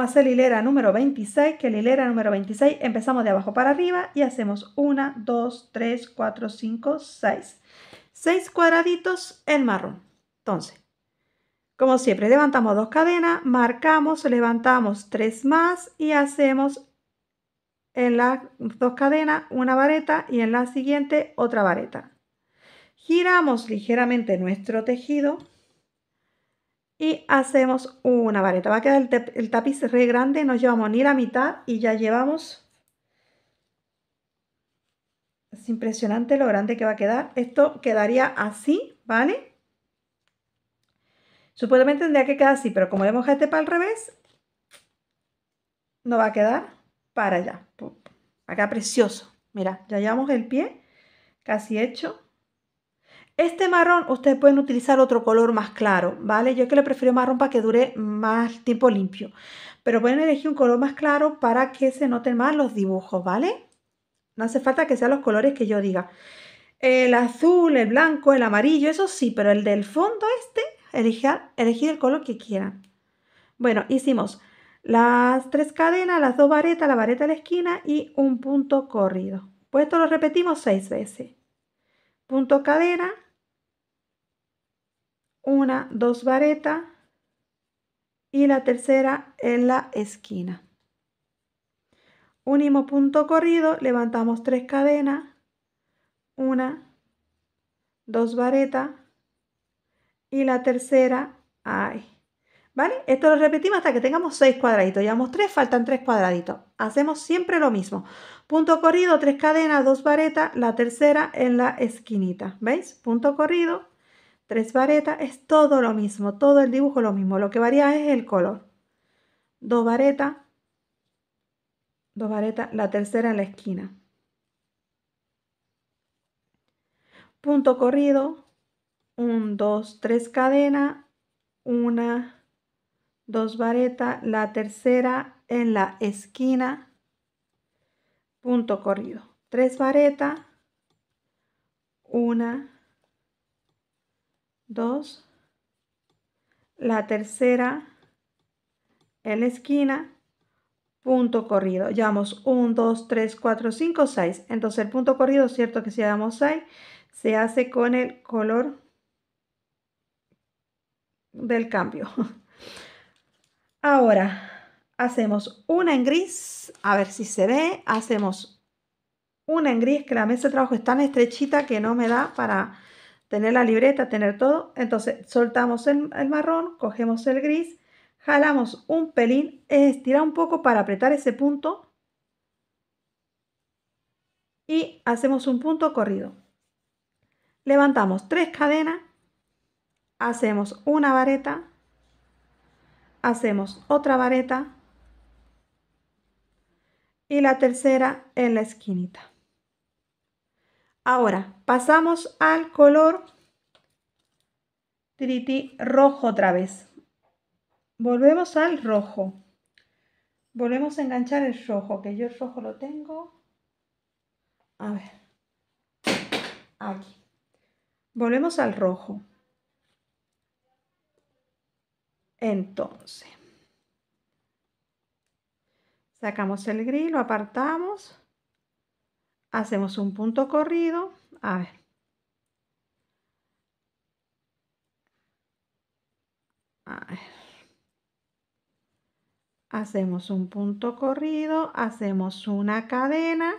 hacer hilera número 26, que la hilera número 26 empezamos de abajo para arriba y hacemos 1, 2, 3, 4, 5, 6. 6 cuadraditos en marrón. Entonces, como siempre, levantamos dos cadenas, marcamos, levantamos tres más y hacemos en las dos cadenas una vareta y en la siguiente otra vareta. Giramos ligeramente nuestro tejido y hacemos una vareta. Va a quedar el, tapiz re grande, no llevamos ni la mitad y ya llevamos... Es impresionante lo grande que va a quedar. Esto quedaría así, ¿vale? Supuestamente tendría que quedar así, pero como le este para al revés, no va a quedar para allá. Acá precioso. Mira, ya llevamos el pie casi hecho. Este marrón ustedes pueden utilizar otro color más claro, ¿vale? Yo es que le prefiero marrón para que dure más tiempo limpio. Pero pueden elegir un color más claro para que se noten más los dibujos, ¿vale? No hace falta que sean los colores que yo diga. El azul, el blanco, el amarillo, eso sí, pero el del fondo este, elegir, el color que quieran. Bueno, hicimos las tres cadenas, las dos varetas, la vareta de la esquina y un punto corrido. Pues esto lo repetimos seis veces. Punto cadena, una, dos varetas y la tercera en la esquina. Unimos punto corrido, levantamos tres cadenas, una, dos vareta. y la tercera ahí. ¿Vale? Esto lo repetimos hasta que tengamos seis cuadraditos. Llevamos tres, faltan tres cuadraditos. Hacemos siempre lo mismo. Punto corrido, tres cadenas, dos varetas, la tercera en la esquinita. ¿Veis? Punto corrido, Tres varetas es todo lo mismo, todo el dibujo lo mismo, lo que varía es el color. Dos varetas, dos varetas, la tercera en la esquina. Punto corrido, 1, 2, 3 cadena, una, dos varetas, la tercera en la esquina, punto corrido. Tres varetas, una, 2, la tercera en la esquina, punto corrido. Llevamos 1, 2, 3, 4, 5, 6. Entonces el punto corrido, cierto que si llevamos 6, se hace con el color del cambio. Ahora hacemos una en gris, a ver si se ve, hacemos una en gris, que la mesa de trabajo es tan estrechita que no me da para tener la libreta, tener todo. Entonces soltamos el, marrón, cogemos el gris, jalamos un pelín, estiramos un poco para apretar ese punto y hacemos un punto corrido. Levantamos tres cadenas, hacemos una vareta, hacemos otra vareta y la tercera en la esquinita. Ahora, pasamos al color triti rojo otra vez. Volvemos al rojo. Volvemos a enganchar el rojo, que yo el rojo lo tengo. A ver. Aquí. Volvemos al rojo. Entonces. Sacamos el gris, lo apartamos hacemos un punto corrido, a ver. Hacemos un punto corrido, hacemos una cadena,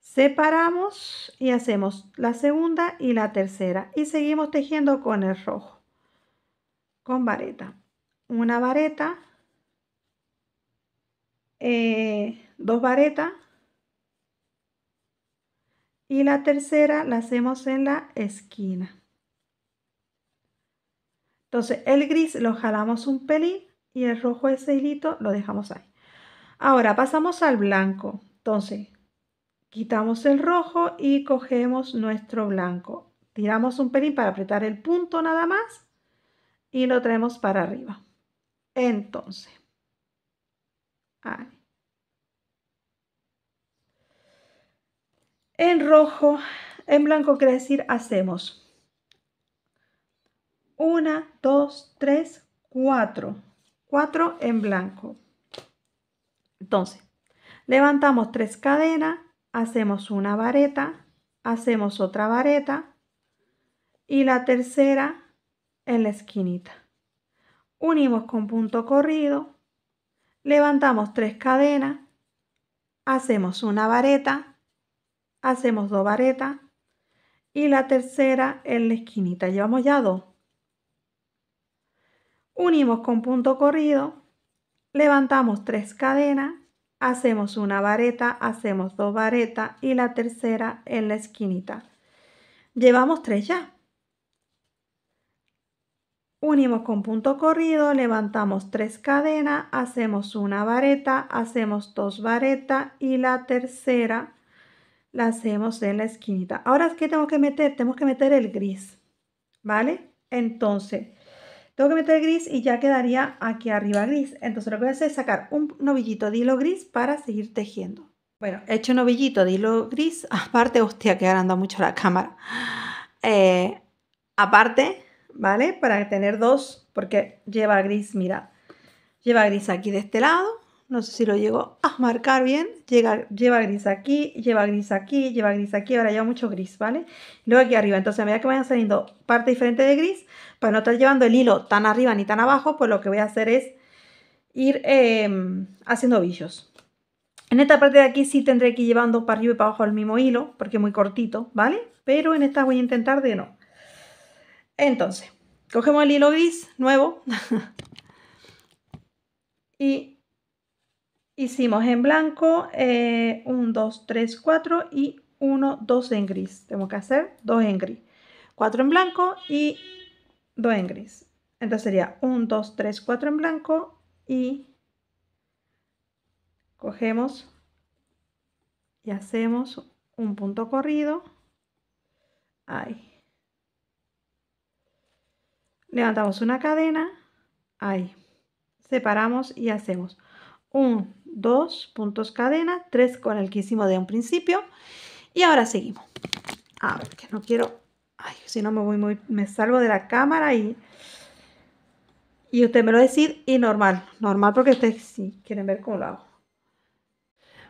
separamos y hacemos la segunda y la tercera y seguimos tejiendo con el rojo, con vareta. Una vareta, eh, dos varetas, y la tercera la hacemos en la esquina. Entonces el gris lo jalamos un pelín y el rojo ese hilito lo dejamos ahí. Ahora pasamos al blanco. Entonces quitamos el rojo y cogemos nuestro blanco. Tiramos un pelín para apretar el punto nada más y lo traemos para arriba. Entonces, ahí. En rojo, en blanco quiere decir hacemos. una, dos, tres, cuatro, cuatro en blanco. Entonces, levantamos tres cadenas, hacemos una vareta, hacemos otra vareta y la tercera en la esquinita. Unimos con punto corrido, levantamos tres cadenas, hacemos una vareta, hacemos dos varetas y la tercera en la esquinita. Llevamos ya dos. Unimos con punto corrido, levantamos tres cadenas, hacemos una vareta, hacemos dos varetas y la tercera en la esquinita. Llevamos tres ya. Unimos con punto corrido, levantamos tres cadenas, hacemos una vareta, hacemos dos varetas y la tercera la hacemos en la esquinita. Ahora, ¿qué tengo que meter? Tenemos que meter el gris, ¿vale? Entonces, tengo que meter el gris y ya quedaría aquí arriba gris. Entonces, lo que voy a hacer es sacar un novillito de hilo gris para seguir tejiendo. Bueno, he hecho un novillito de hilo gris. Aparte, hostia, que anda mucho la cámara. Eh, aparte, ¿vale? Para tener dos, porque lleva gris, mira. Lleva gris aquí de este lado no sé si lo llego a marcar bien, Llega, lleva gris aquí, lleva gris aquí, lleva gris aquí, ahora lleva mucho gris, ¿vale? Luego aquí arriba, entonces a medida que vayan saliendo parte diferente de gris, para no estar llevando el hilo tan arriba ni tan abajo, pues lo que voy a hacer es ir em, haciendo ovillos. En esta parte de aquí sí tendré que ir llevando para arriba y para abajo el mismo hilo, porque es muy cortito, ¿vale? Pero en esta voy a intentar de no. Entonces, cogemos el hilo gris nuevo y Hicimos en blanco 1, 2, 3, 4 y 1, 2 en gris. Tengo que hacer 2 en gris. 4 en blanco y 2 en gris. Entonces sería 1, 2, 3, 4 en blanco y cogemos y hacemos un punto corrido. Ahí. Levantamos una cadena. Ahí. Separamos y hacemos un dos puntos cadena, tres con el que hicimos de un principio. Y ahora seguimos. A ah, ver, que no quiero... si no me voy muy... Me salgo de la cámara y... Y usted me lo decir y normal. Normal porque ustedes si quieren ver cómo lo hago.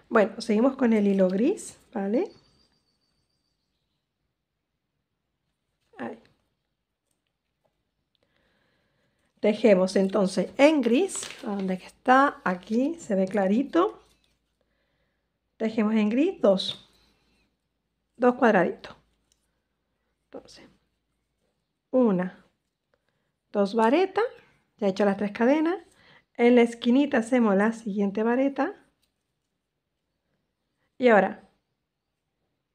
Bueno, seguimos con el hilo gris, ¿vale? Dejemos entonces en gris, donde está, aquí se ve clarito. Dejemos en gris dos, dos cuadraditos. Entonces, una, dos varetas, ya he hecho las tres cadenas. En la esquinita hacemos la siguiente vareta. Y ahora,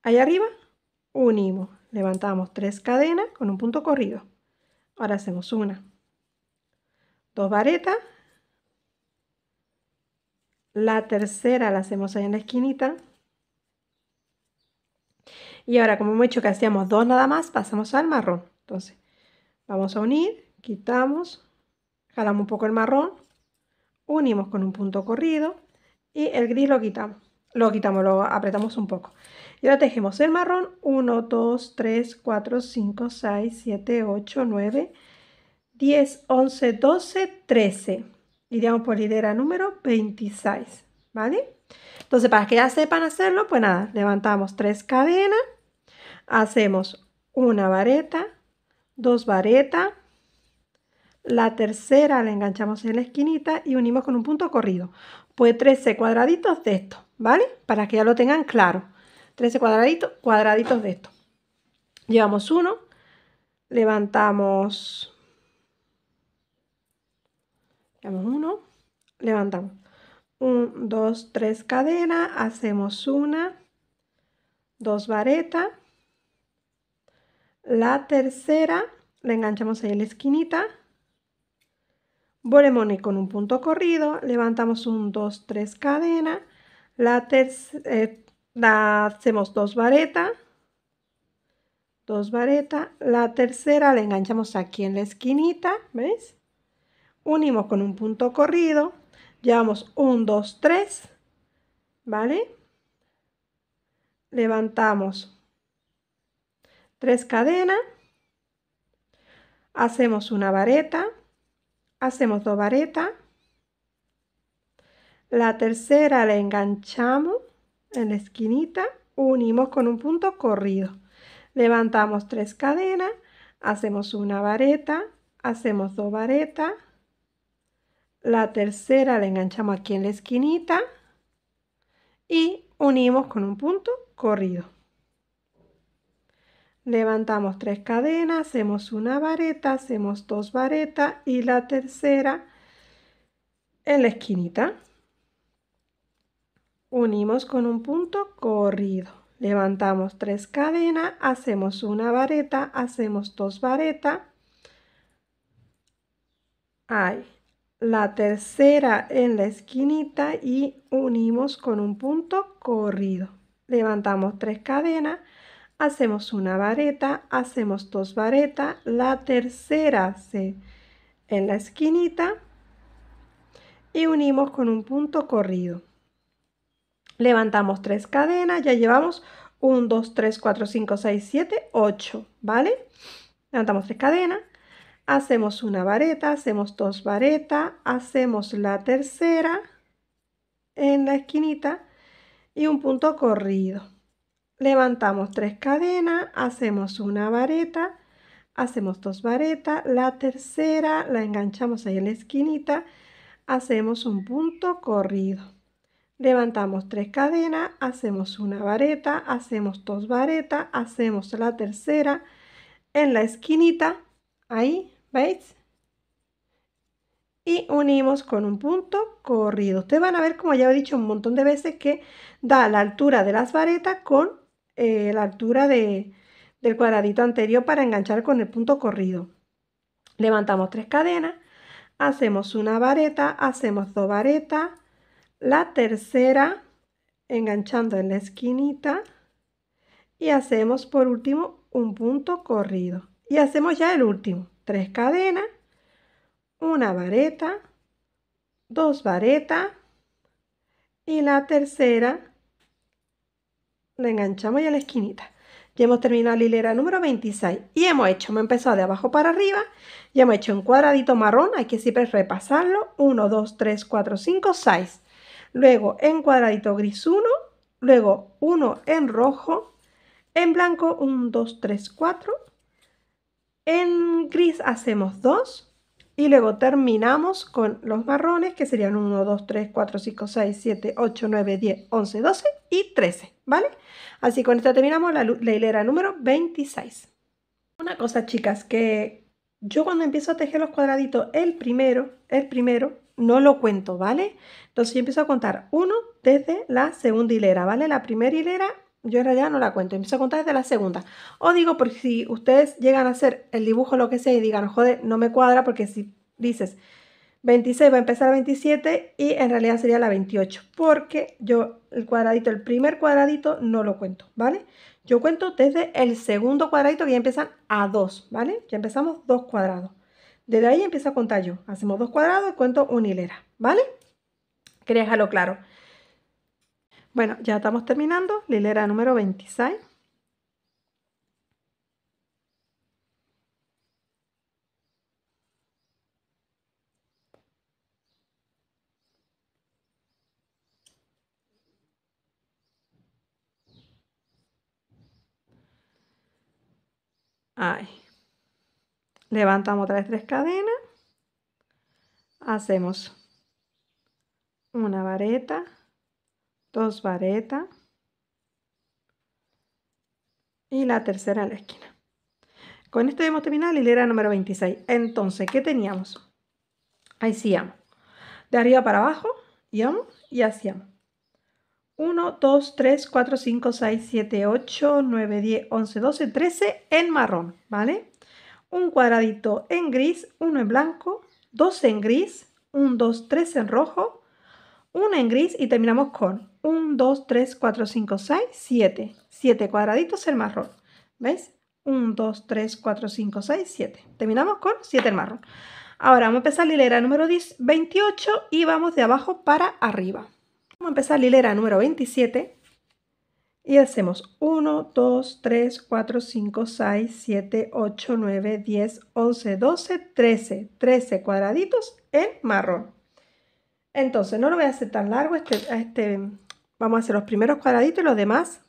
allá arriba, unimos. Levantamos tres cadenas con un punto corrido. Ahora hacemos una, dos varetas. La tercera la hacemos ahí en la esquinita. Y ahora, como hemos hecho que hacíamos dos nada más, pasamos al marrón. Entonces, vamos a unir, quitamos, jalamos un poco el marrón, unimos con un punto corrido y el gris lo quitamos. Lo quitamos, lo apretamos un poco. Y ahora tejemos el marrón 1, 2, 3, 4, 5, 6, 7, 8, 9, 10, 11, 12, 13. Iríamos por hilera número 26, ¿vale? Entonces, para que ya sepan hacerlo, pues nada, levantamos tres cadenas, hacemos una vareta, dos varetas, la tercera la enganchamos en la esquinita y unimos con un punto corrido. Pues 13 cuadraditos de esto, ¿vale? Para que ya lo tengan claro. 13 cuadraditos, cuadraditos de esto. Llevamos uno, levantamos levantamos 1, 2, 3 cadena, hacemos una, dos varetas, la tercera la enganchamos ahí en la esquinita, volvemos con un punto corrido, levantamos un 2, 3 cadena, la, hacemos dos varetas, dos varetas, la tercera la enganchamos aquí en la esquinita, ¿veis? unimos con un punto corrido, llevamos 1, 2, 3, ¿vale? Levantamos 3 cadenas, hacemos una vareta, hacemos dos varetas, la tercera la enganchamos en la esquinita, unimos con un punto corrido, levantamos tres cadenas, hacemos una vareta, hacemos dos varetas, la tercera la enganchamos aquí en la esquinita y unimos con un punto corrido. Levantamos tres cadenas, hacemos una vareta, hacemos dos varetas y la tercera en la esquinita. Unimos con un punto corrido. Levantamos tres cadenas, hacemos una vareta, hacemos dos varetas. Ahí la tercera en la esquinita y unimos con un punto corrido. Levantamos tres cadenas, hacemos una vareta, hacemos dos varetas, la tercera en la esquinita y unimos con un punto corrido. Levantamos tres cadenas, ya llevamos 1, 2, 3, 4, 5, 6, 7, 8, ¿vale? Levantamos tres cadenas, hacemos una vareta, hacemos dos varetas, hacemos la tercera en la esquinita y un punto corrido. Levantamos tres cadenas, hacemos una vareta, hacemos dos varetas, la tercera la enganchamos ahí en la esquinita, hacemos un punto corrido. Levantamos tres cadenas, hacemos una vareta, hacemos dos varetas, hacemos la tercera en la esquinita, ahí y unimos con un punto corrido. Ustedes van a ver, como ya he dicho un montón de veces, que da la altura de las varetas con eh, la altura del cuadradito anterior para enganchar con el punto corrido. Levantamos tres cadenas, hacemos una vareta, hacemos dos varetas, la tercera enganchando en la esquinita y hacemos por último un punto corrido. Y hacemos ya el último tres cadenas, una vareta, dos varetas y la tercera la enganchamos ya a la esquinita. Ya hemos terminado la hilera número 26 y hemos hecho, hemos empezado de abajo para arriba ya hemos hecho un cuadradito marrón, hay que siempre repasarlo, 1, 2, 3, 4, 5, 6. Luego en cuadradito gris 1, luego 1 en rojo, en blanco 1, 2, 3, 4 en gris hacemos 2 y luego terminamos con los marrones que serían 1, 2, 3, 4, 5, 6, 7, 8, 9, 10, 11, 12 y 13, ¿vale? Así con esto terminamos la, hilera número 26. Una cosa chicas, que yo cuando empiezo a tejer los cuadraditos, el primero, el primero, no lo cuento, ¿vale? Entonces yo empiezo a contar uno desde la segunda hilera, ¿vale? La primera hilera yo en realidad no la cuento, empiezo a contar desde la segunda. O digo, por si ustedes llegan a hacer el dibujo, lo que sea, y digan, joder, no me cuadra, porque si dices 26 va a empezar a 27 y en realidad sería la 28, porque yo el cuadradito, el primer cuadradito no lo cuento, ¿vale? Yo cuento desde el segundo cuadradito que ya empiezan a 2, ¿vale? Ya empezamos dos cuadrados. Desde ahí empiezo a contar yo. Hacemos dos cuadrados y cuento una hilera, ¿vale? Quería dejarlo claro. Bueno, ya estamos terminando. La número 26. Levantamos otra vez tres cadenas. Hacemos una vareta dos varetas y la tercera en la esquina. Con esto hemos terminado la hilera número 26. Entonces, ¿qué teníamos? Ahí hacíamos De arriba para abajo, íbamos y hacíamos. 1, 2, 3, 4, 5, 6, 7, 8, 9, 10, 11, 12, 13 en marrón, ¿vale? Un cuadradito en gris, uno en blanco, 2 en gris, un 2, 3 en rojo, una en gris y terminamos con 1, 2, 3, 4, 5, 6, 7. 7 cuadraditos el marrón. ¿Veis? 1, 2, 3, 4, 5, 6, 7. Terminamos con 7 el marrón. Ahora vamos a empezar la hilera número 10, 28 y vamos de abajo para arriba. Vamos a empezar la hilera número 27 y hacemos 1, 2, 3, 4, 5, 6, 7, 8, 9, 10, 11, 12, 13. 13 cuadraditos en marrón. Entonces, no lo voy a hacer tan largo. Este, este, vamos a hacer los primeros cuadraditos y los demás.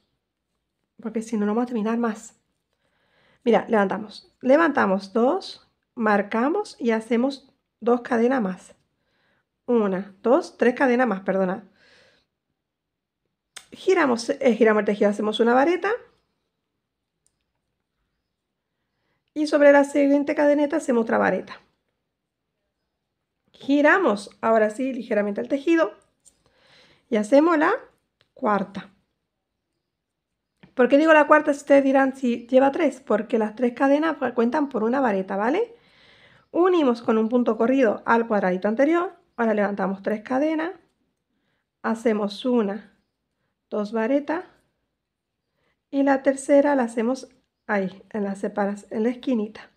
Porque si no, no vamos a terminar más. Mira, levantamos. Levantamos dos, marcamos y hacemos dos cadenas más. Una, dos, tres cadenas más, perdona. Giramos, eh, giramos el tejido, hacemos una vareta. Y sobre la siguiente cadeneta hacemos otra vareta. Giramos ahora sí ligeramente el tejido y hacemos la cuarta. ¿Por qué digo la cuarta? Si ustedes dirán si lleva tres, porque las tres cadenas pues, cuentan por una vareta, ¿vale? Unimos con un punto corrido al cuadradito anterior, ahora levantamos tres cadenas, hacemos una, dos varetas y la tercera la hacemos ahí, en las separas, en la esquinita.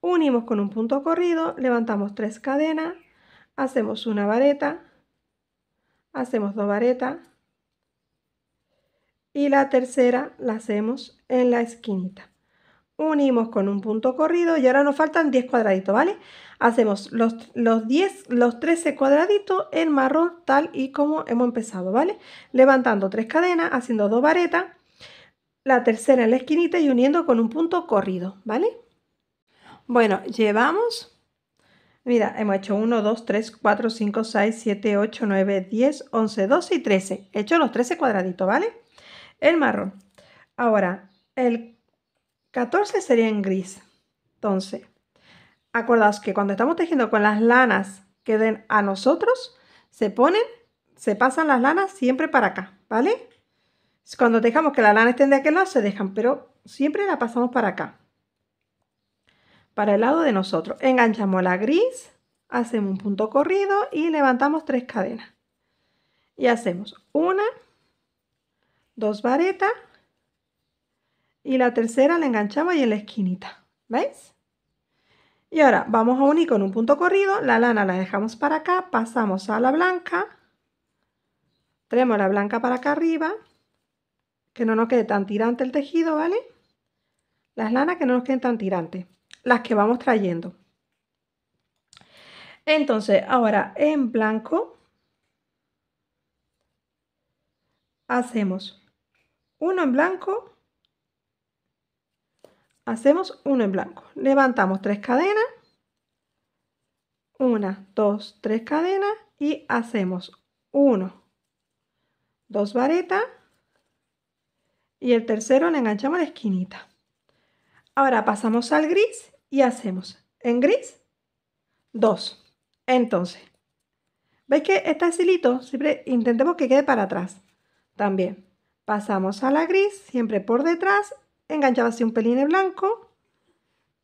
Unimos con un punto corrido, levantamos tres cadenas, hacemos una vareta, hacemos dos varetas y la tercera la hacemos en la esquinita. Unimos con un punto corrido y ahora nos faltan 10 cuadraditos, ¿vale? Hacemos los, 10, los 13 cuadraditos en marrón tal y como hemos empezado, ¿vale? Levantando tres cadenas, haciendo dos varetas, la tercera en la esquinita y uniendo con un punto corrido, ¿vale? Bueno, llevamos Mira, hemos hecho 1, 2, 3, 4, 5, 6, 7, 8, 9, 10, 11, 12 y 13. He hecho los 13 cuadraditos, ¿vale? El marrón. Ahora, el 14 sería en gris. Entonces, acordaos que cuando estamos tejiendo con las lanas que den a nosotros, se ponen, se pasan las lanas siempre para acá, ¿vale? Cuando dejamos que la lana estén de aquel lado, se dejan, pero siempre la pasamos para acá para el lado de nosotros. Enganchamos la gris, hacemos un punto corrido y levantamos tres cadenas. Y hacemos una, dos varetas y la tercera la enganchamos y en la esquinita. ¿Veis? Y ahora vamos a unir con un punto corrido, la lana la dejamos para acá, pasamos a la blanca, traemos la blanca para acá arriba, que no nos quede tan tirante el tejido, ¿vale? Las lanas que no nos queden tan tirantes las que vamos trayendo. Entonces, ahora en blanco hacemos uno en blanco, hacemos uno en blanco, levantamos tres cadenas, una, dos, tres cadenas y hacemos uno, dos varetas y el tercero le enganchamos a la esquinita. Ahora pasamos al gris y hacemos en gris 2. Entonces, ¿veis que este hilito siempre intentemos que quede para atrás? También pasamos a la gris, siempre por detrás, enganchaba así un pelín de blanco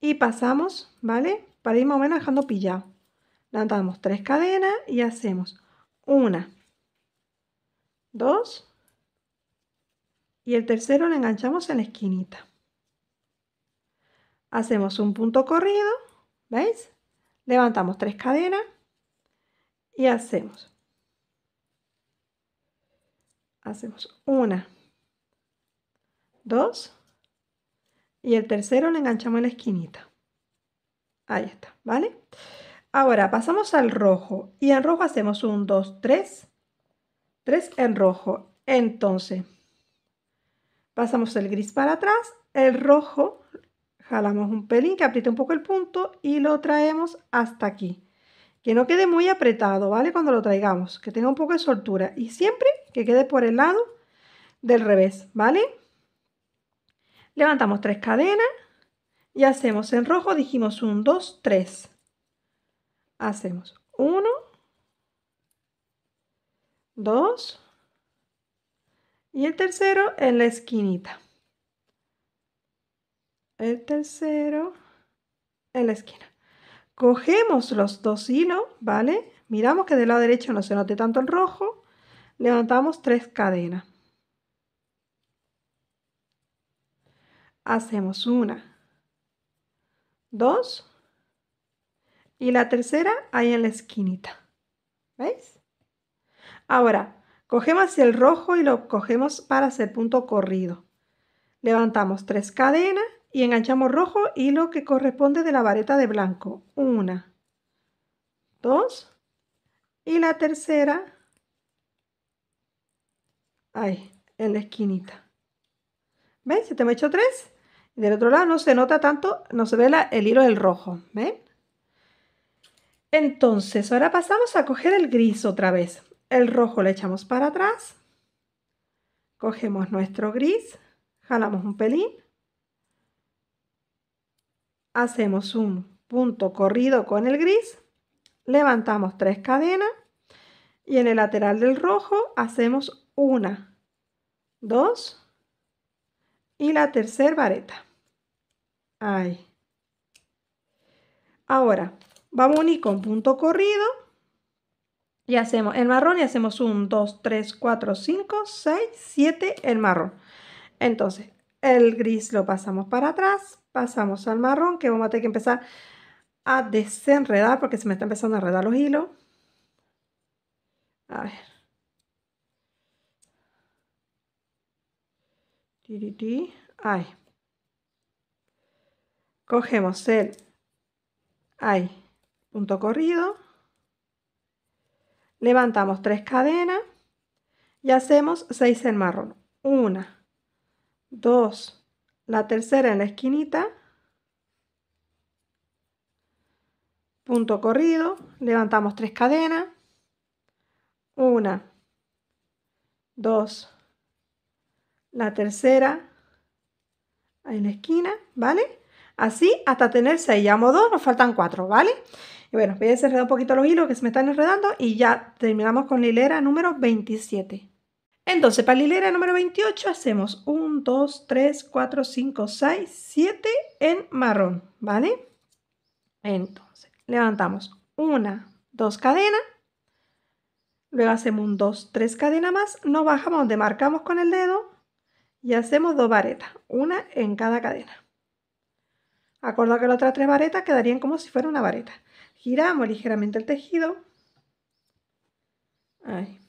y pasamos, ¿vale? Para ir más o menos dejando pillado. Levantamos tres cadenas y hacemos una, dos y el tercero lo enganchamos en la esquinita hacemos un punto corrido, ¿veis? Levantamos tres cadenas y hacemos. Hacemos una, dos y el tercero lo enganchamos en la esquinita. Ahí está, ¿vale? Ahora pasamos al rojo y en rojo hacemos un dos, tres. Tres en rojo. Entonces, pasamos el gris para atrás, el rojo jalamos un pelín que apriete un poco el punto y lo traemos hasta aquí. Que no quede muy apretado, ¿vale? Cuando lo traigamos, que tenga un poco de soltura y siempre que quede por el lado del revés, ¿vale? Levantamos tres cadenas y hacemos en rojo, dijimos un dos, tres. Hacemos uno, dos y el tercero en la esquinita el tercero en la esquina. Cogemos los dos hilos, ¿vale? Miramos que del lado derecho no se note tanto el rojo. Levantamos tres cadenas. Hacemos una, dos y la tercera ahí en la esquinita. ¿Veis? Ahora, cogemos el rojo y lo cogemos para hacer punto corrido. Levantamos tres cadenas y enganchamos rojo y lo que corresponde de la vareta de blanco. Una, dos y la tercera ahí en la esquinita. ¿Ven? Se te me hecho tres. del otro lado no se nota tanto, no se ve el hilo del rojo. ¿Ven? Entonces, ahora pasamos a coger el gris otra vez. El rojo le echamos para atrás. Cogemos nuestro gris, jalamos un pelín hacemos un punto corrido con el gris, levantamos tres cadenas y en el lateral del rojo hacemos una, dos y la tercera vareta. Ahí. Ahora vamos a unir con punto corrido y hacemos el marrón y hacemos un 2, 3, 4, 5, 6, siete el marrón. Entonces el gris lo pasamos para atrás, pasamos al marrón, que vamos a tener que empezar a desenredar porque se me está empezando a enredar los hilos. A ver. Cogemos el ay punto corrido. Levantamos tres cadenas y hacemos seis en marrón. Una, 2, la tercera en la esquinita, punto corrido, levantamos 3 cadenas, 1, 2, la tercera en la esquina, ¿vale? Así hasta tener 6, llamo 2, nos faltan 4, ¿vale? Y bueno, voy a desenredar un poquito los hilos que se me están enredando y ya terminamos con la hilera número 27. Entonces, para la hilera número 28 hacemos 1, 2, 3, 4, 5, 6, 7 en marrón, ¿vale? Entonces, levantamos una, dos cadenas, luego hacemos un 2, 3 cadenas más, no bajamos donde marcamos con el dedo y hacemos dos varetas, una en cada cadena. Acorda que las otras tres varetas quedarían como si fuera una vareta. Giramos ligeramente el tejido. Ahí.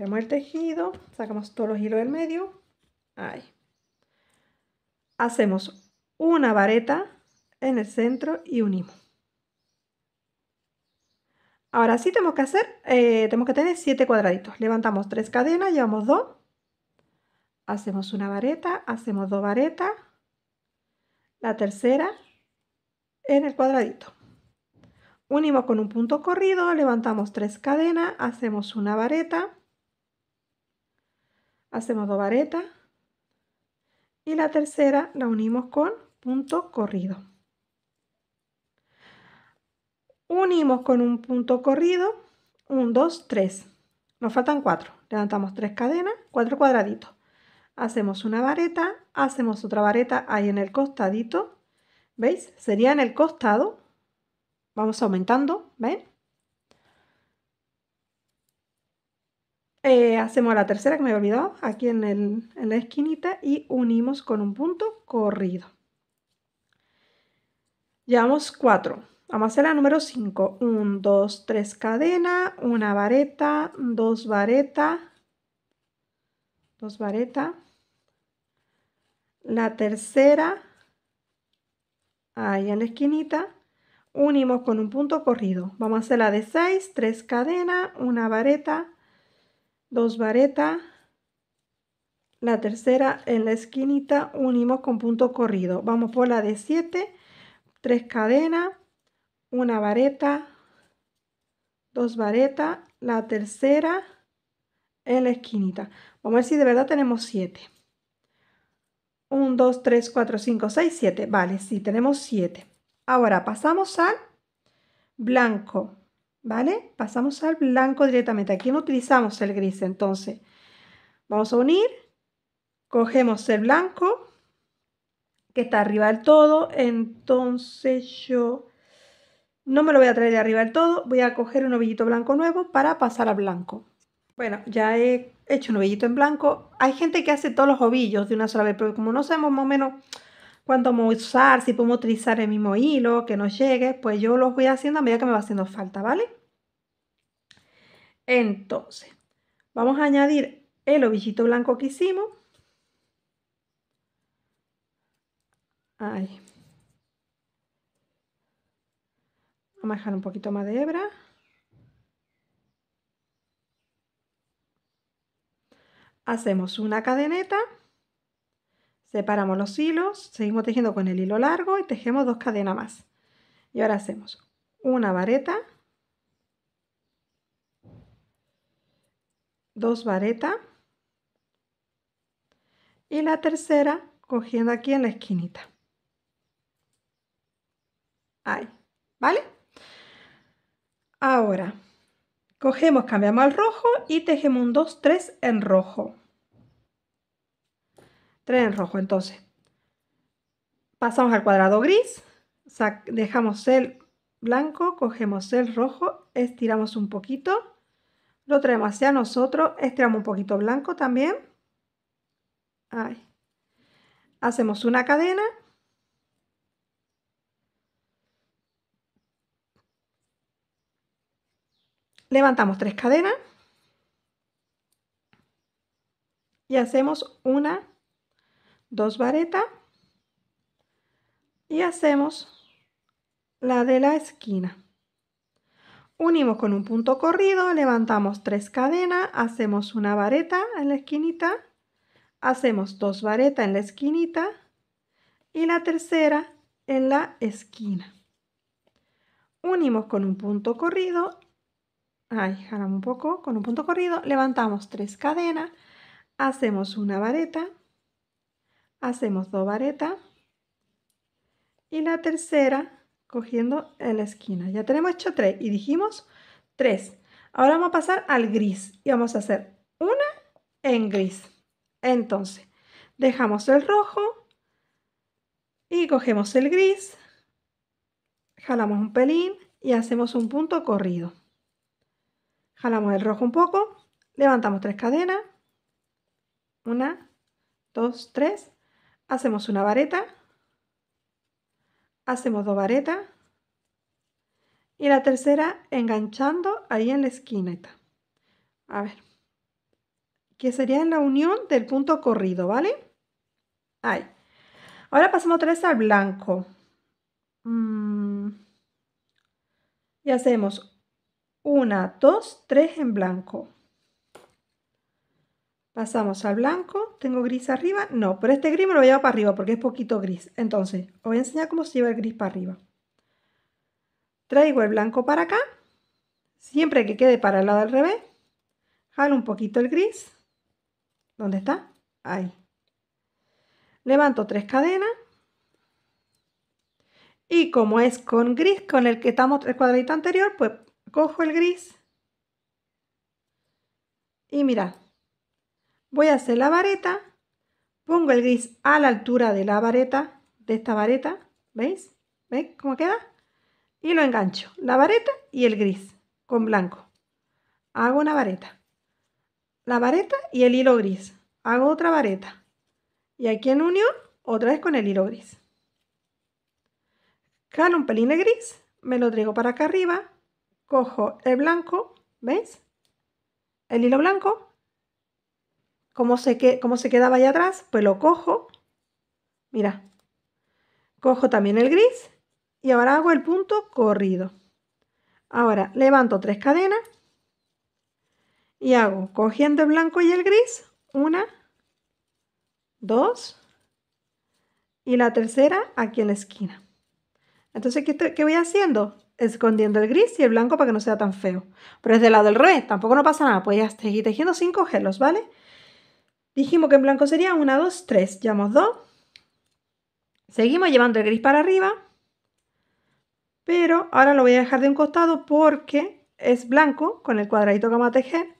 Tiramos el tejido, sacamos todos los hilos del medio. Ahí. Hacemos una vareta en el centro y unimos. Ahora sí tenemos que hacer, eh, tenemos que tener siete cuadraditos. Levantamos tres cadenas, llevamos dos Hacemos una vareta, hacemos dos varetas. La tercera en el cuadradito. Unimos con un punto corrido, levantamos tres cadenas, hacemos una vareta hacemos dos varetas y la tercera la unimos con punto corrido. Unimos con un punto corrido, 1, 2, 3. Nos faltan cuatro. Levantamos tres cadenas, cuatro cuadraditos. Hacemos una vareta, hacemos otra vareta ahí en el costadito. ¿Veis? Sería en el costado. Vamos aumentando, ¿ven? Eh, hacemos la tercera que me he olvidado aquí en, la esquinita y unimos con un punto corrido. Llevamos 4. Vamos a hacer la número 5. 1, 2, 3 cadena, una vareta, dos vareta, dos vareta. La tercera, ahí en la esquinita, unimos con un punto corrido. Vamos a hacer la de 6, Tres cadena, una vareta, dos varetas, la tercera en la esquinita unimos con punto corrido. Vamos por la de 7, 3 cadenas, una vareta, dos varetas, la tercera en la esquinita. Vamos a ver si de verdad tenemos 7. 1, 2, 3, 4, 5, 6, 7. Vale, sí, tenemos 7. Ahora pasamos al blanco. ¿vale? Pasamos al blanco directamente. Aquí no utilizamos el gris, entonces. Vamos a unir, cogemos el blanco que está arriba del todo, entonces yo no me lo voy a traer de arriba del todo, voy a coger un ovillito blanco nuevo para pasar al blanco. Bueno, ya he hecho un ovillito en blanco. Hay gente que hace todos los ovillos de una sola vez, pero como no sabemos más o menos cuando vamos a usar, si podemos utilizar el mismo hilo que nos llegue, pues yo los voy haciendo a medida que me va haciendo falta, ¿vale? Entonces, vamos a añadir el ovillito blanco que hicimos. Ahí. Vamos a dejar un poquito más de hebra. Hacemos una cadeneta. Separamos los hilos, seguimos tejiendo con el hilo largo y tejemos dos cadenas más. Y ahora hacemos una vareta, dos varetas y la tercera cogiendo aquí en la esquinita. Ahí, ¿vale? Ahora, cogemos, cambiamos al rojo y tejemos un 2, 3 en rojo en rojo. Entonces, pasamos al cuadrado gris, dejamos el blanco, cogemos el rojo, estiramos un poquito, lo traemos hacia nosotros, estiramos un poquito blanco también. Hacemos una cadena. Levantamos tres cadenas. Y hacemos una Dos varetas y hacemos la de la esquina. Unimos con un punto corrido, levantamos tres cadenas, hacemos una vareta en la esquinita, hacemos dos varetas en la esquinita y la tercera en la esquina. Unimos con un punto corrido, ahí jalamos un poco, con un punto corrido, levantamos tres cadenas, hacemos una vareta hacemos dos varetas y la tercera cogiendo en la esquina. Ya tenemos hecho tres y dijimos tres. Ahora vamos a pasar al gris y vamos a hacer una en gris. Entonces, dejamos el rojo y cogemos el gris, jalamos un pelín y hacemos un punto corrido. Jalamos el rojo un poco, levantamos tres cadenas, una, dos, tres hacemos una vareta, hacemos dos varetas y la tercera enganchando ahí en la esquineta. A ver, que sería en la unión del punto corrido, ¿vale? Ahí. Ahora pasamos otra vez al blanco. Mm. Y hacemos una, dos, tres en blanco. Pasamos al blanco. ¿Tengo gris arriba? No, pero este gris me lo voy a llevar para arriba porque es poquito gris. Entonces, os voy a enseñar cómo se lleva el gris para arriba. Traigo el blanco para acá. Siempre que quede para el lado al revés. Jalo un poquito el gris. ¿Dónde está? Ahí. Levanto tres cadenas. Y como es con gris, con el que estamos tres cuadraditos anterior, pues cojo el gris. Y mirad, voy a hacer la vareta, pongo el gris a la altura de la vareta, de esta vareta, ¿veis? ¿Veis cómo queda? Y lo engancho, la vareta y el gris con blanco. Hago una vareta, la vareta y el hilo gris. Hago otra vareta y aquí en unión otra vez con el hilo gris. Jalo un pelín de gris, me lo traigo para acá arriba, cojo el blanco, ¿veis? El hilo blanco cómo se, cómo se quedaba allá atrás, pues lo cojo, mira, cojo también el gris y ahora hago el punto corrido. Ahora levanto tres cadenas y hago cogiendo el blanco y el gris, una, dos y la tercera aquí en la esquina. Entonces, ¿qué, voy haciendo? Escondiendo el gris y el blanco para que no sea tan feo. Pero es del lado del revés, tampoco no pasa nada. Pues ya estoy tejiendo sin cogerlos, ¿vale? Dijimos que en blanco sería 1, 2, 3. Llevamos 2. Seguimos llevando el gris para arriba. Pero ahora lo voy a dejar de un costado porque es blanco con el cuadradito que vamos a tejer.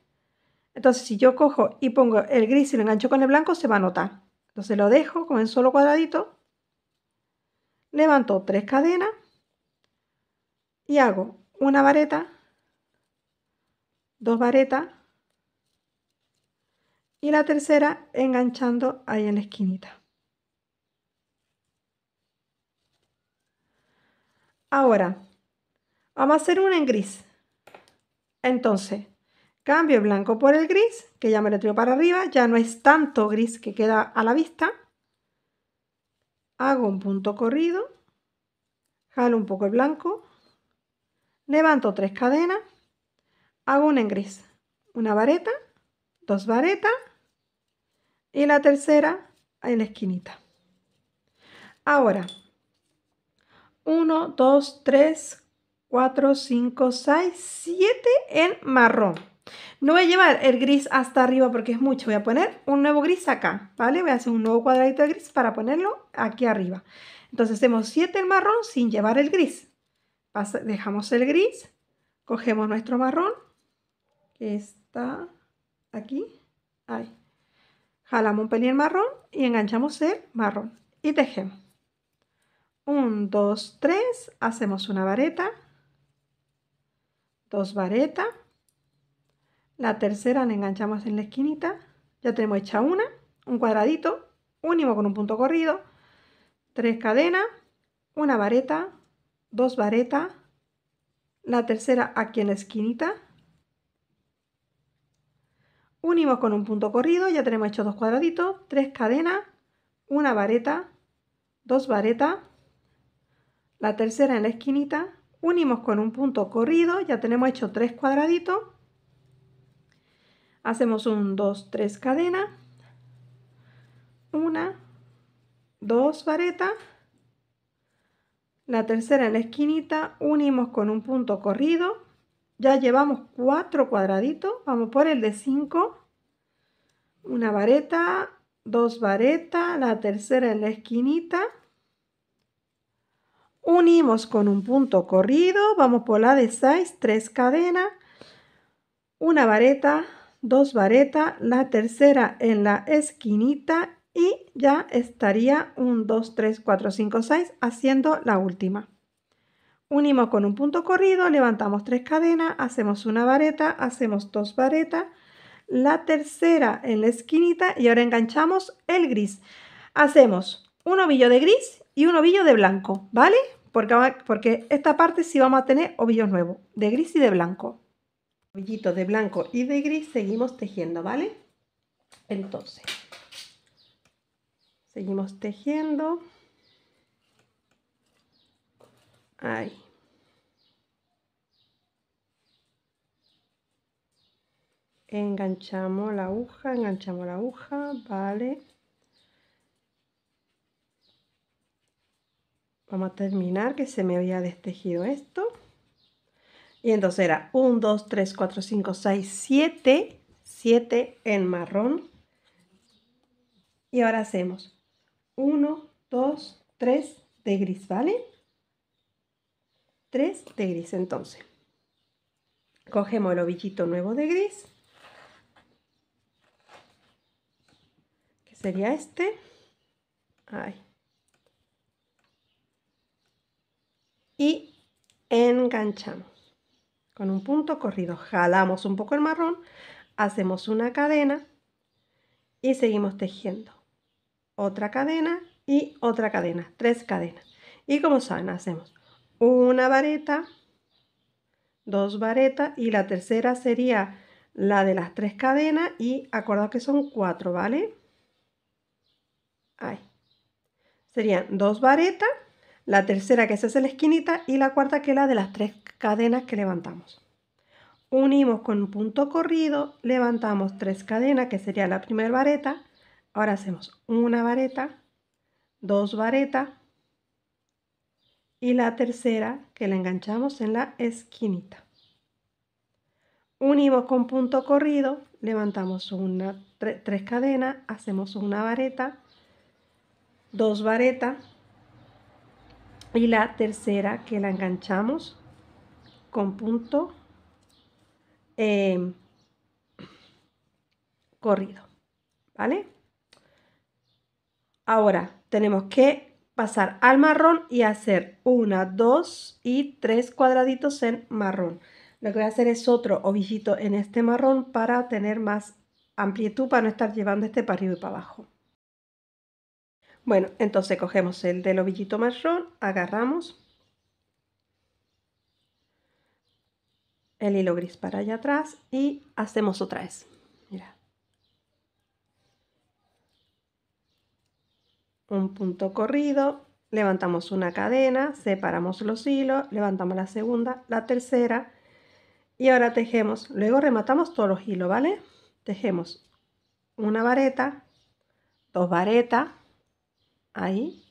Entonces si yo cojo y pongo el gris y lo engancho con el blanco se va a notar. Entonces lo dejo con el solo cuadradito. Levanto tres cadenas. Y hago una vareta. Dos varetas y la tercera enganchando ahí en la esquinita. Ahora, vamos a hacer una en gris. Entonces, cambio el blanco por el gris, que ya me lo tiro para arriba, ya no es tanto gris que queda a la vista. Hago un punto corrido, jalo un poco el blanco, levanto tres cadenas, hago una en gris, una vareta, dos varetas, y la tercera en la esquinita. Ahora, 1, 2, 3, 4, 5, 6, 7 en marrón. No voy a llevar el gris hasta arriba porque es mucho. Voy a poner un nuevo gris acá, ¿vale? Voy a hacer un nuevo cuadradito de gris para ponerlo aquí arriba. Entonces hacemos 7 en marrón sin llevar el gris. dejamos el gris, cogemos nuestro marrón, que está aquí, ahí. Jalamos un pelín marrón y enganchamos el marrón y tejemos. 1, 2, 3, hacemos una vareta, dos varetas, la tercera la enganchamos en la esquinita, ya tenemos hecha una, un cuadradito, unimos con un punto corrido, tres cadenas, una vareta, dos varetas, la tercera aquí en la esquinita, Unimos con un punto corrido, ya tenemos hecho dos cuadraditos, tres cadenas, una vareta, dos varetas, la tercera en la esquinita, unimos con un punto corrido, ya tenemos hecho tres cuadraditos, hacemos un 2, 3 cadenas, una, dos varetas, la tercera en la esquinita, unimos con un punto corrido, ya llevamos cuatro cuadraditos. Vamos por el de 5. Una vareta, dos varetas, la tercera en la esquinita. Unimos con un punto corrido, vamos por la de 6, tres cadenas, una vareta, dos varetas, la tercera en la esquinita y ya estaría un 2, 3, 4, 5, 6 haciendo la última. Unimos con un punto corrido, levantamos tres cadenas, hacemos una vareta, hacemos dos varetas, la tercera en la esquinita y ahora enganchamos el gris. Hacemos un ovillo de gris y un ovillo de blanco, ¿vale? Porque, porque esta parte sí vamos a tener ovillos nuevos, de gris y de blanco. Ovillitos de blanco y de gris seguimos tejiendo, ¿vale? Entonces, seguimos tejiendo. Enganchamos la aguja, enganchamos la aguja, vale. Vamos a terminar que se me había destejido esto. Y entonces era 1, 2, 3, 4, 5, 6, 7, 7 en marrón. Y ahora hacemos 1, 2, 3 de gris, ¿vale? tres de gris entonces. Cogemos el ovillito nuevo de gris, que sería este. Y enganchamos con un punto corrido. Jalamos un poco el marrón, hacemos una cadena y seguimos tejiendo. Otra cadena y otra cadena, tres cadenas. Y como saben, hacemos una vareta, dos varetas y la tercera sería la de las tres cadenas y acordad que son cuatro, ¿vale? Ahí. Serían dos varetas, la tercera que se hace la esquinita y la cuarta que es la de las tres cadenas que levantamos. Unimos con un punto corrido, levantamos tres cadenas que sería la primera vareta, ahora hacemos una vareta, dos varetas, y la tercera que la enganchamos en la esquinita. Unimos con punto corrido, levantamos una, tres cadenas, hacemos una vareta, dos varetas y la tercera que la enganchamos con punto em, corrido. ¿Vale? Ahora tenemos que pasar al marrón y hacer una, dos y tres cuadraditos en marrón. Lo que voy a hacer es otro ovillito en este marrón para tener más amplitud, para no estar llevando este para arriba y para abajo. Bueno, entonces cogemos el del ovillito marrón, agarramos el hilo gris para allá atrás y hacemos otra vez. un punto corrido, levantamos una cadena, separamos los hilos, levantamos la segunda, la tercera y ahora tejemos, luego rematamos todos los hilos, ¿vale? Tejemos una vareta, dos varetas, ahí,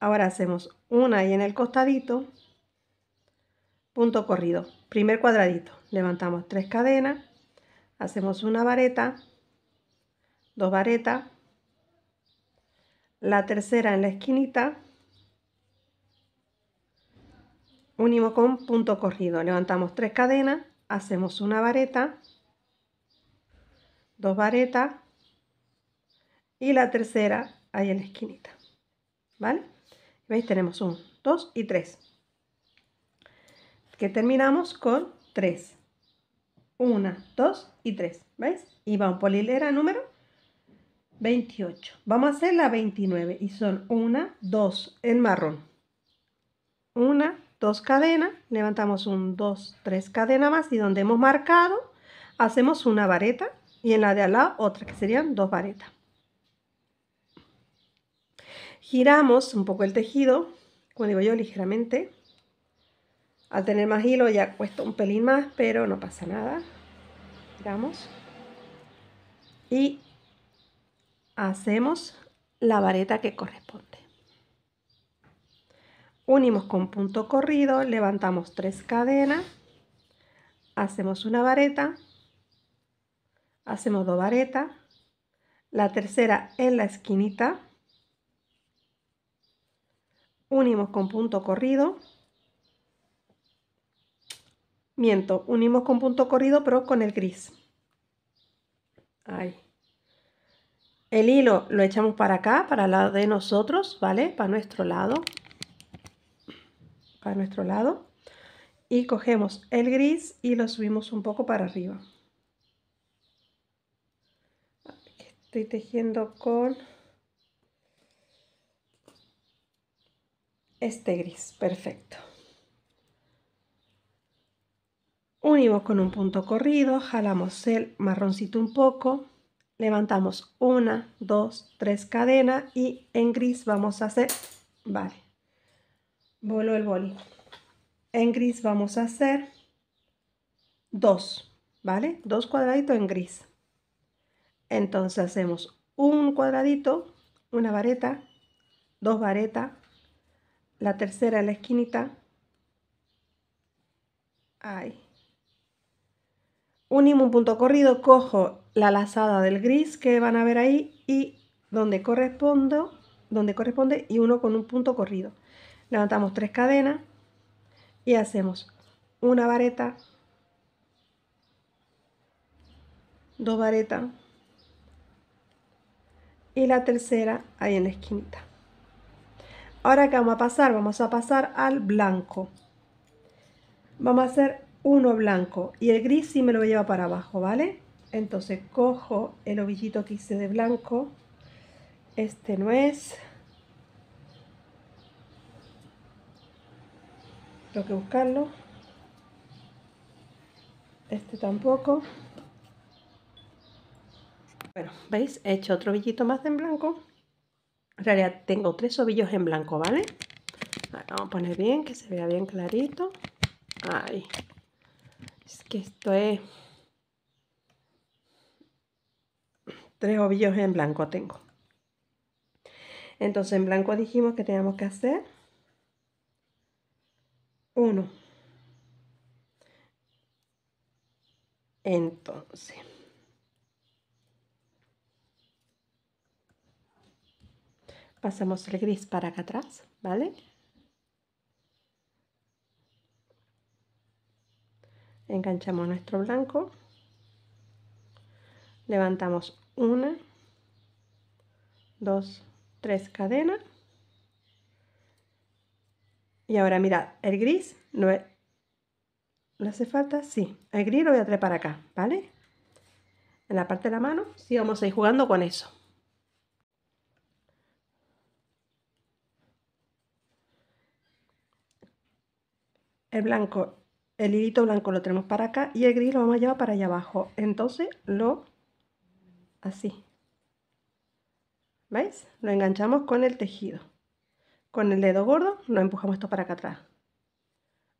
ahora hacemos una ahí en el costadito, punto corrido, primer cuadradito, levantamos tres cadenas, hacemos una vareta, dos varetas, la tercera en la esquinita, unimos con punto corrido, levantamos tres cadenas, hacemos una vareta, dos varetas y la tercera ahí en la esquinita, ¿vale? ¿Veis? Tenemos un, dos y tres, que terminamos con tres, una, dos y tres, ¿veis? Y vamos por la hilera número 28. Vamos a hacer la 29 y son 1, 2 en marrón. 1, 2 cadenas, levantamos un 2, 3 cadenas más y donde hemos marcado hacemos una vareta y en la de al lado otra que serían dos varetas. Giramos un poco el tejido, como digo yo, ligeramente. Al tener más hilo ya cuesta un pelín más, pero no pasa nada. Giramos. Y hacemos la vareta que corresponde. Unimos con punto corrido, levantamos tres cadenas, hacemos una vareta, hacemos dos varetas, la tercera en la esquinita, unimos con punto corrido, miento, unimos con punto corrido pero con el gris. Ahí. El hilo lo echamos para acá, para el lado de nosotros, ¿vale? Para nuestro lado. Para nuestro lado. Y cogemos el gris y lo subimos un poco para arriba. Estoy tejiendo con este gris. Perfecto. Unimos con un punto corrido, jalamos el marroncito un poco levantamos una, dos, tres cadenas y en gris vamos a hacer, vale, vuelo el boli. En gris vamos a hacer dos, ¿vale? Dos cuadraditos en gris. Entonces hacemos un cuadradito, una vareta, dos varetas, la tercera en la esquinita, ahí. Unimos un punto corrido, cojo la lazada del gris que van a ver ahí y donde corresponde, donde corresponde y uno con un punto corrido. Levantamos tres cadenas y hacemos una vareta, dos varetas y la tercera ahí en la esquinita. Ahora que vamos a pasar, vamos a pasar al blanco. Vamos a hacer uno blanco y el gris sí me lo lleva para abajo, ¿vale? Entonces cojo el ovillito que hice de blanco, este no es, tengo que buscarlo, este tampoco. Bueno, ¿veis? He hecho otro ovillito más en blanco. En realidad tengo tres ovillos en blanco, ¿vale? vamos a poner bien, que se vea bien clarito. Ay, es que esto es tres ovillos en blanco tengo. Entonces en blanco dijimos que teníamos que hacer uno, Entonces. Pasamos el gris para acá atrás, ¿vale? Enganchamos nuestro blanco. Levantamos una, dos, tres cadenas. Y ahora mirad, el gris no hace falta? Sí, el gris lo voy a traer para acá, ¿vale? En la parte de la mano, sí vamos a ir jugando con eso. El blanco, el hilito blanco lo tenemos para acá y el gris lo vamos a llevar para allá abajo. Entonces lo así. ¿Veis? Lo enganchamos con el tejido. Con el dedo gordo lo empujamos esto para acá atrás.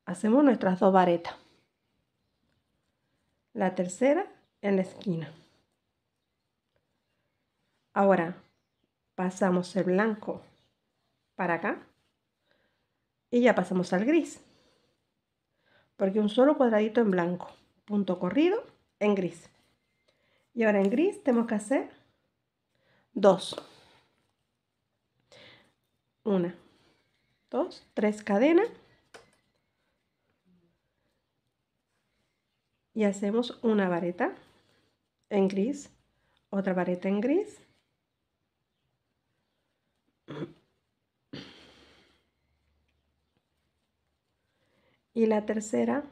Hacemos nuestras dos varetas. La tercera en la esquina. Ahora pasamos el blanco para acá y ya pasamos al gris. Porque un solo cuadradito en blanco, punto corrido en gris. Y ahora en gris tenemos que hacer dos, una, dos, tres cadenas. Y hacemos una vareta en gris, otra vareta en gris. Y la tercera,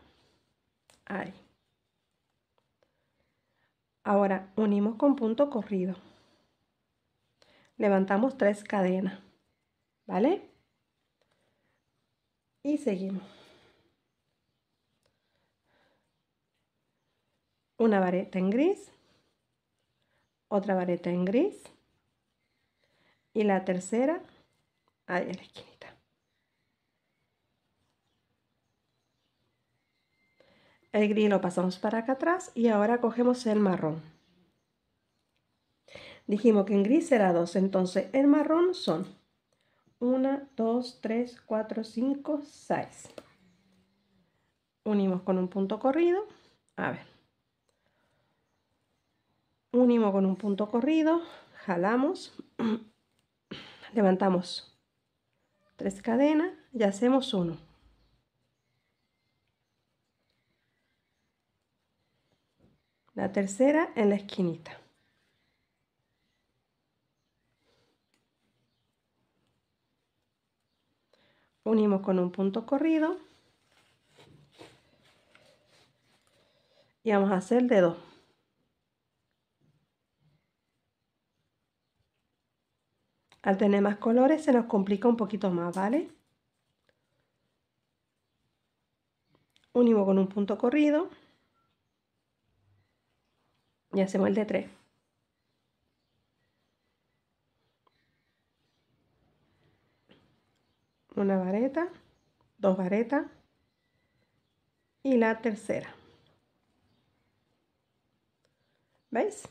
ahí. Ahora unimos con punto corrido. Levantamos tres cadenas, ¿vale? Y seguimos. Una vareta en gris, otra vareta en gris y la tercera ahí en la El gris lo pasamos para acá atrás y ahora cogemos el marrón. Dijimos que en gris era 2, entonces el marrón son 1, 2, 3, 4, 5, 6. Unimos con un punto corrido. A ver. Unimos con un punto corrido, jalamos, levantamos tres cadenas y hacemos uno. la tercera en la esquinita. Unimos con un punto corrido y vamos a hacer de dos. Al tener más colores se nos complica un poquito más, ¿vale? Unimos con un punto corrido y hacemos el de tres Una vareta, dos varetas y la tercera. ¿Veis?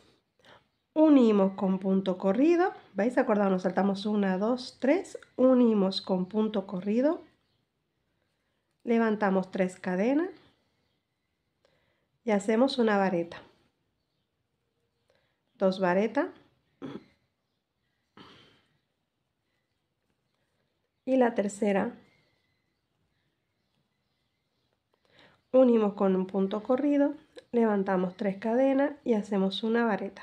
Unimos con punto corrido, ¿veis? Acordado? nos saltamos una, dos, tres unimos con punto corrido, levantamos tres cadenas y hacemos una vareta dos varetas y la tercera unimos con un punto corrido levantamos tres cadenas y hacemos una vareta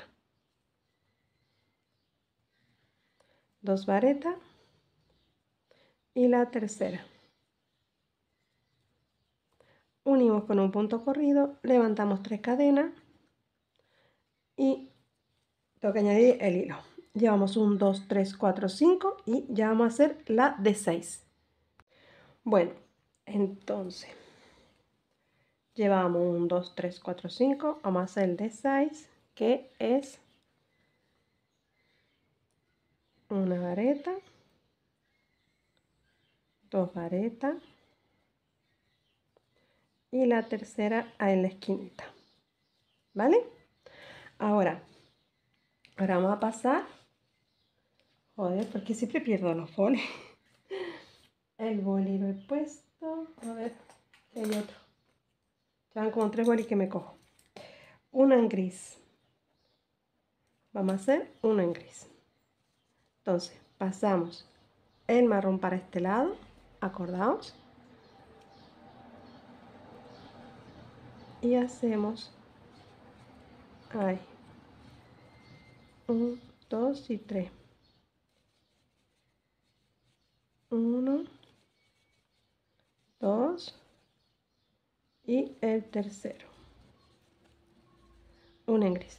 dos varetas y la tercera unimos con un punto corrido levantamos tres cadenas y que añadir el hilo llevamos un 2 3 4 5 y ya vamos a hacer la de 6 bueno entonces llevamos un 2 3 4 5 vamos a hacer el de 6 que es una vareta dos varetas y la tercera en la esquinita vale ahora Ahora vamos a pasar. Joder, porque siempre pierdo los boles. El boli lo he puesto. A ver, hay otro. Ya como tres bolis que me cojo. Una en gris. Vamos a hacer una en gris. Entonces, pasamos el marrón para este lado. Acordaos. Y hacemos ahí. 1, 2 y 3. 1, 2 y el tercero. Una en gris.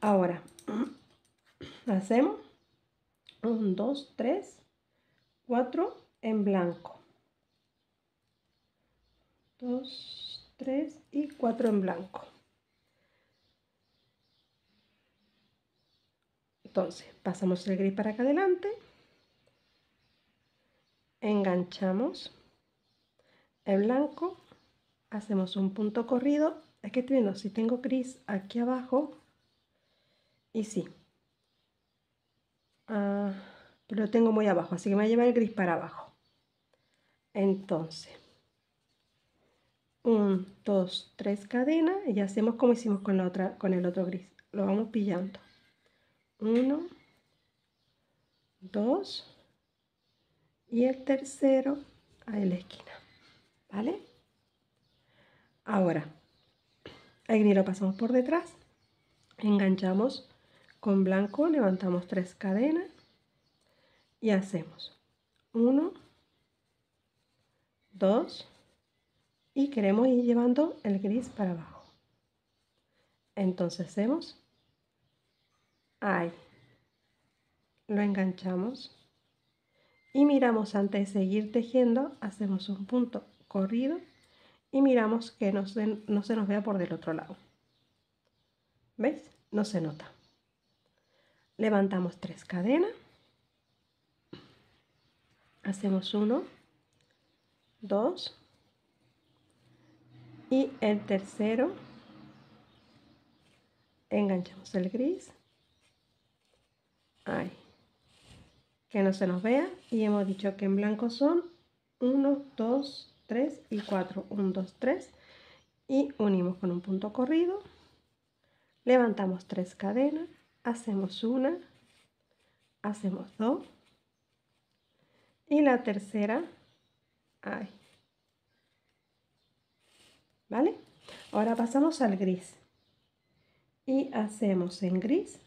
Ahora, hacemos 1, 2, 3, 4 en blanco. 2, 3 y 4 en blanco. Entonces, pasamos el gris para acá adelante, enganchamos el blanco, hacemos un punto corrido. Es que estoy viendo si tengo gris aquí abajo y sí. Ah, pero lo tengo muy abajo, así que me voy a llevar el gris para abajo. Entonces, 1, 2, 3 cadenas y hacemos como hicimos con, la otra, con el otro gris. Lo vamos pillando uno, dos y el tercero a la esquina, ¿vale? Ahora, el gris lo pasamos por detrás, enganchamos con blanco, levantamos tres cadenas y hacemos uno, dos y queremos ir llevando el gris para abajo. Entonces hacemos ahí Lo enganchamos y miramos antes de seguir tejiendo, hacemos un punto corrido y miramos que no se, no se nos vea por del otro lado. ¿Veis? No se nota. Levantamos tres cadenas. Hacemos uno, dos y el tercero enganchamos el gris Ahí. Que no se nos vea. Y hemos dicho que en blanco son 1, 2, 3 y 4. 1, 2, 3. Y unimos con un punto corrido. Levantamos 3 cadenas. Hacemos una. Hacemos dos. Y la tercera. Ahí. ¿Vale? Ahora pasamos al gris. Y hacemos en gris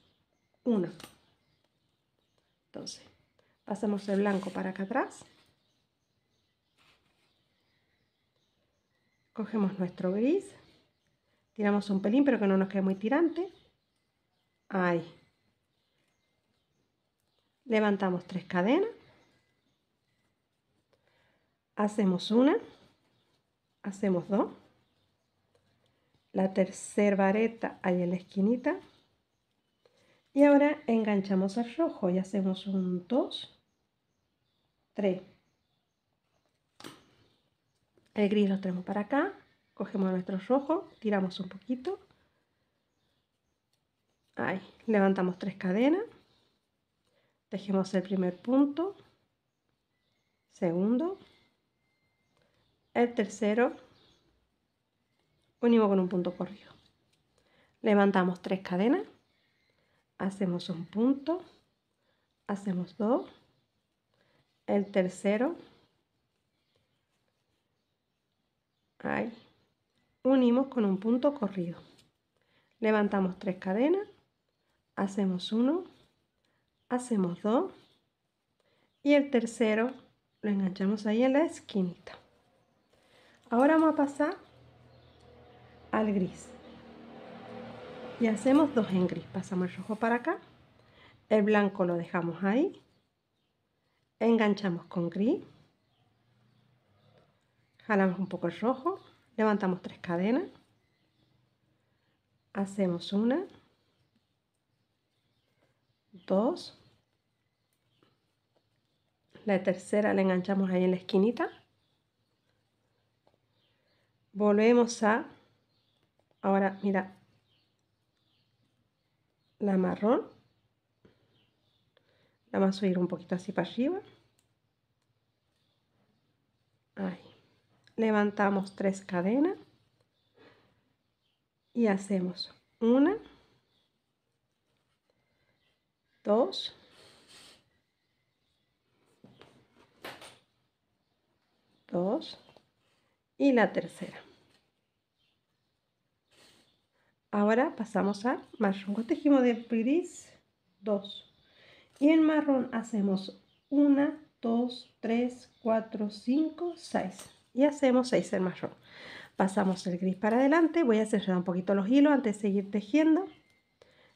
una. Entonces, pasamos el blanco para acá atrás. Cogemos nuestro gris. Tiramos un pelín, pero que no nos quede muy tirante. Ahí. Levantamos tres cadenas. Hacemos una. Hacemos dos. La tercera vareta ahí en la esquinita. Y ahora enganchamos el rojo y hacemos un 2, 3. El gris lo traemos para acá, cogemos nuestro rojo, tiramos un poquito. Ahí, levantamos tres cadenas, tejemos el primer punto, segundo, el tercero, unimos con un punto corrido. Levantamos tres cadenas hacemos un punto, hacemos dos, el tercero, ahí, unimos con un punto corrido. Levantamos tres cadenas, hacemos uno, hacemos dos y el tercero lo enganchamos ahí en la esquinita. Ahora vamos a pasar al gris y hacemos dos en gris, Pasamos el rojo para acá, el blanco lo dejamos ahí, enganchamos con gris, jalamos un poco el rojo, levantamos tres cadenas, hacemos una, dos, la tercera la enganchamos ahí en la esquinita, volvemos a, ahora mira, la marrón. La vamos a ir un poquito así para arriba. Levantamos tres cadenas y hacemos una, dos, dos y la tercera. Ahora pasamos a marrón. tejimos de gris 2. Y en marrón hacemos 1, 2, 3, 4, 5, 6. Y hacemos 6 en marrón. Pasamos el gris para adelante. Voy a cerrar un poquito los hilos antes de seguir tejiendo.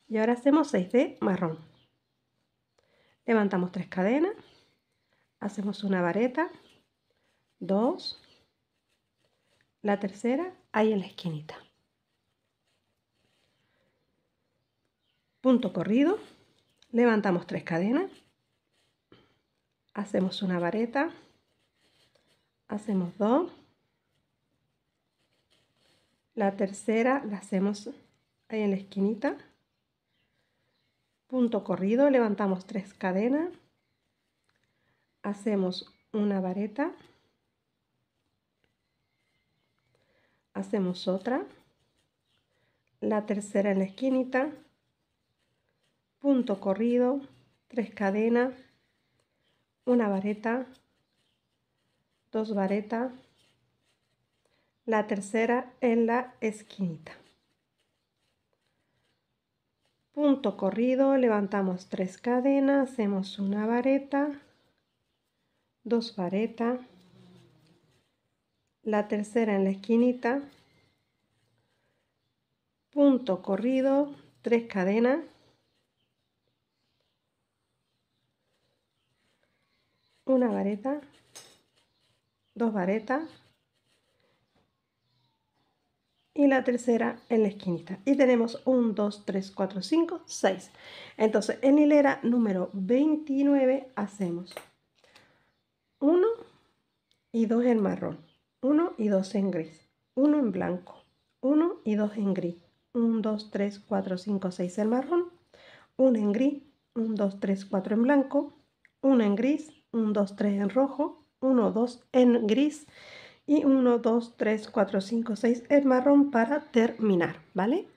Y ahora hacemos 6 de marrón. Levantamos 3 cadenas. Hacemos una vareta. 2. La tercera ahí en la esquinita. punto corrido, levantamos tres cadenas, hacemos una vareta, hacemos dos, la tercera la hacemos ahí en la esquinita, punto corrido, levantamos tres cadenas, hacemos una vareta, hacemos otra, la tercera en la esquinita, punto corrido, tres cadenas, una vareta, dos varetas, la tercera en la esquinita. Punto corrido, levantamos tres cadenas, hacemos una vareta, dos varetas, la tercera en la esquinita, punto corrido, tres cadenas, una vareta, dos varetas y la tercera en la esquinita. Y tenemos 1, 2, 3, 4, 5, 6. Entonces en hilera número 29 hacemos 1 y 2 en marrón, 1 y 2 en gris, 1 en blanco, 1 y 2 en gris, 1, 2, 3, 4, 5, 6 en marrón, 1 en gris, 1, 2, 3, 4 en blanco, 1 en gris, 1, 2, 3 en rojo, 1, 2 en gris y 1, 2, 3, 4, 5, 6 en marrón para terminar, ¿vale?